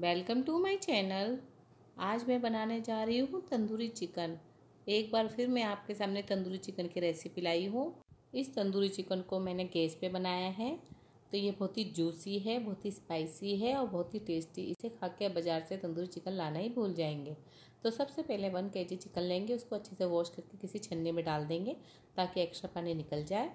welcome to my channel आज मैं बनाने जा रही हूँ तंदूरी चिकन एक बार फिर मैं आपके सामने तंदूरी चिकन की रेसिपी लाई हूँ इस तंदूरी चिकन को मैंने गैस पे बनाया है तो ये बहुत ही जूसी है बहुत ही स्पाइसी है और बहुत ही टेस्टी इसे खा के बाज़ार से तंदूरी चिकन लाना ही भूल जाएंगे तो सबसे पहले वन के जी चिकन लेंगे उसको अच्छे से वॉश करके किसी छन्ने में डाल देंगे ताकि एक्स्ट्रा पानी निकल जाए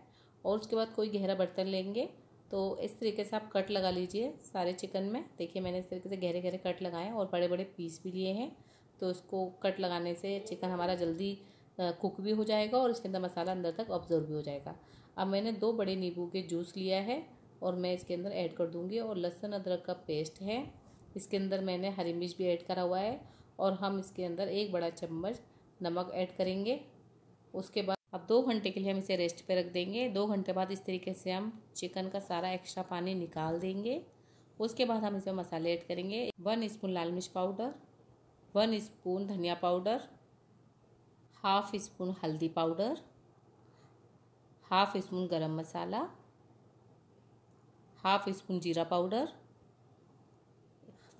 और उसके बाद कोई गहरा बर्तन लेंगे तो इस तरीके से आप कट लगा लीजिए सारे चिकन में देखिए मैंने इस तरीके से गहरे गहरे कट लगाए और बड़े बड़े पीस भी लिए हैं तो इसको कट लगाने से चिकन हमारा जल्दी कुक भी हो जाएगा और इसके अंदर मसाला अंदर तक ऑब्जर्व भी हो जाएगा अब मैंने दो बड़े नींबू के जूस लिया है और मैं इसके अंदर ऐड कर दूँगी और लहसुन अदरक का पेस्ट है इसके अंदर मैंने हरी मिर्च भी ऐड करा हुआ है और हम इसके अंदर एक बड़ा चम्मच नमक ऐड करेंगे उसके बाद अब दो घंटे के लिए हम इसे रेस्ट पे रख देंगे दो घंटे बाद इस तरीके से हम चिकन का सारा एक्स्ट्रा पानी निकाल देंगे उसके बाद हम इसमें मसाले ऐड करेंगे वन स्पून लाल मिर्च पाउडर वन स्पून धनिया पाउडर हाफ स्पून हल्दी powder half spoon garam masala half spoon जीरा पाउडर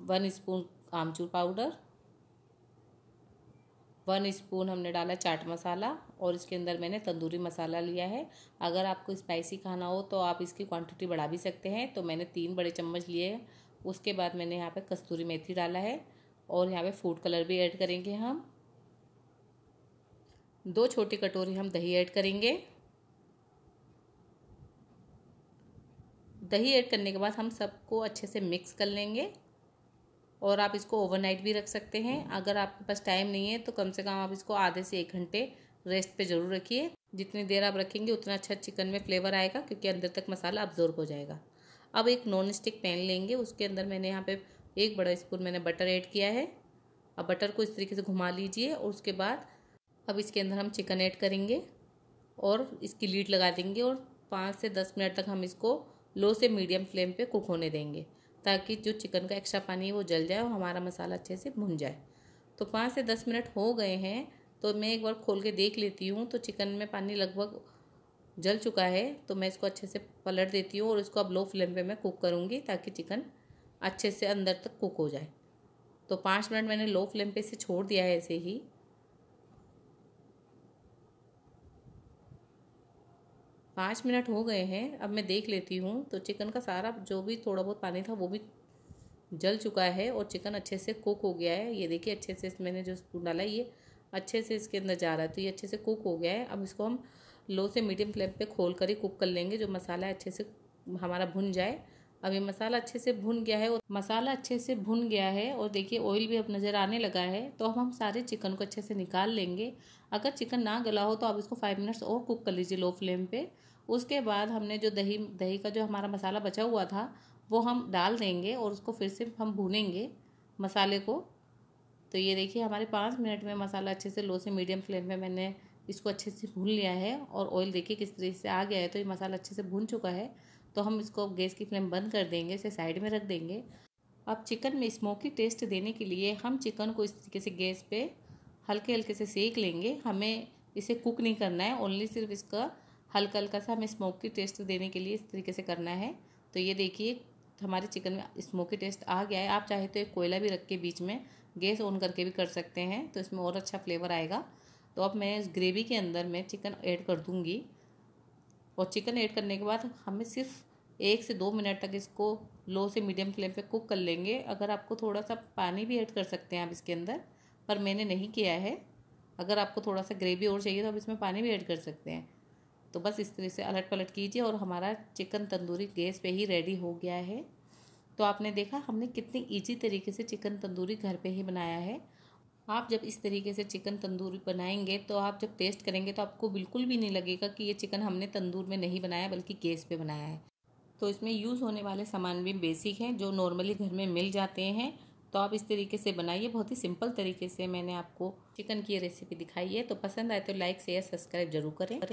वन स्पून आमचूर पाउडर वन स्पून हमने डाला चाट मसाला और इसके अंदर मैंने तंदूरी मसाला लिया है अगर आपको स्पाइसी खाना हो तो आप इसकी क्वांटिटी बढ़ा भी सकते हैं तो मैंने तीन बड़े चम्मच लिए उसके बाद मैंने यहाँ पे कस्तूरी मेथी डाला है और यहाँ पे फूड कलर भी ऐड करेंगे हम दो छोटी कटोरी हम दही ऐड करेंगे दही ऐड करने के बाद हम सबको अच्छे से मिक्स कर लेंगे और आप इसको ओवरनाइट भी रख सकते हैं अगर आपके पास टाइम नहीं है तो कम से कम आप इसको आधे से एक घंटे रेस्ट पे ज़रूर रखिए जितनी देर आप रखेंगे उतना अच्छा चिकन में फ्लेवर आएगा क्योंकि अंदर तक मसाला अब्जॉर्ब हो जाएगा अब एक नॉन स्टिक पैन लेंगे उसके अंदर मैंने यहाँ पे एक बड़ा स्पून मैंने बटर ऐड किया है अब बटर को इस तरीके से घुमा लीजिए और उसके बाद अब इसके अंदर हम चिकन ऐड करेंगे और इसकी लीड लगा देंगे और पाँच से दस मिनट तक हम इसको लो से मीडियम फ्लेम पे कुक होने देंगे ताकि जो चिकन का एक्स्ट्रा पानी है वो जल जाए और हमारा मसाला अच्छे से भुन जाए तो पाँच से दस मिनट हो गए हैं तो मैं एक बार खोल के देख लेती हूँ तो चिकन में पानी लगभग जल चुका है तो मैं इसको अच्छे से पलट देती हूँ और इसको अब लो फ्लेम पे मैं कुक करूँगी ताकि चिकन अच्छे से अंदर तक कुक हो जाए तो पाँच मिनट मैंने लो फ्लेम पे इसे छोड़ दिया है ऐसे ही पाँच मिनट हो गए हैं अब मैं देख लेती हूँ तो चिकन का सारा जो भी थोड़ा बहुत पानी था वो भी जल चुका है और चिकन अच्छे से कुक हो गया है ये देखिए अच्छे से मैंने जो स्पून डाला ये अच्छे से इसके अंदर जा रहा है तो ये अच्छे से कुक हो गया है अब इसको हम लो से मीडियम फ्लेम पे खोल कर ही कुक कर लेंगे जो मसाला अच्छे से हमारा भुन जाए अब ये मसाला अच्छे से भुन गया है और मसाला अच्छे से भुन गया है और देखिए ऑयल भी अब नज़र आने लगा है तो अब हम सारे चिकन को अच्छे से निकाल लेंगे अगर चिकन ना गला हो तो आप इसको फाइव मिनट्स और कुक कर लीजिए लो फ्लेम पर उसके बाद हमने जो दही दही का जो हमारा मसाला बचा हुआ था वो हम डाल देंगे और उसको फिर से हम भूनेंगे मसाले को तो ये देखिए हमारे पाँच मिनट में मसाला अच्छे से लो से मीडियम फ्लेम में मैंने इसको अच्छे से भून लिया है और ऑयल देखिए किस तरीके से आ गया है तो ये मसाला अच्छे से भून चुका है तो हम इसको गैस की फ्लेम बंद कर देंगे इसे साइड में रख देंगे अब चिकन में स्मोकी टेस्ट देने के लिए हम चिकन को इस तरीके से गैस पे हल्के हल्के से सेक लेंगे हमें इसे कुक नहीं करना है ओनली सिर्फ इसका हल्का हल्का सा हमें स्मोकी टेस्ट तो देने के लिए इस तरीके से करना है तो ये देखिए हमारे चिकन में स्मोकी टेस्ट आ गया है आप चाहे तो एक कोयला भी रख के बीच में गैस ऑन करके भी कर सकते हैं तो इसमें और अच्छा फ्लेवर आएगा तो अब मैं इस ग्रेवी के अंदर मैं चिकन ऐड कर दूँगी और चिकन ऐड करने के बाद हमें सिर्फ एक से दो मिनट तक इसको लो से मीडियम फ्लेम पे कुक कर लेंगे अगर आपको थोड़ा सा पानी भी ऐड कर सकते हैं आप इसके अंदर पर मैंने नहीं किया है अगर आपको थोड़ा सा ग्रेवी और चाहिए तो आप इसमें पानी भी ऐड कर सकते हैं तो बस इस तरह से अलट पलट कीजिए और हमारा चिकन तंदूरी गैस पे ही रेडी हो गया है तो आपने देखा हमने कितनी ईजी तरीके से चिकन तंदूरी घर पे ही बनाया है आप जब इस तरीके से चिकन तंदूरी बनाएंगे तो आप जब टेस्ट करेंगे तो आपको बिल्कुल भी नहीं लगेगा कि ये चिकन हमने तंदूर में नहीं बनाया बल्कि गैस पर बनाया है तो इसमें यूज़ होने वाले सामान भी बेसिक हैं जो नॉर्मली घर में मिल जाते हैं तो आप इस तरीके से बनाइए बहुत ही सिंपल तरीके से मैंने आपको चिकन की रेसिपी दिखाई है तो पसंद आए तो लाइक शेयर सब्सक्राइब जरूर करें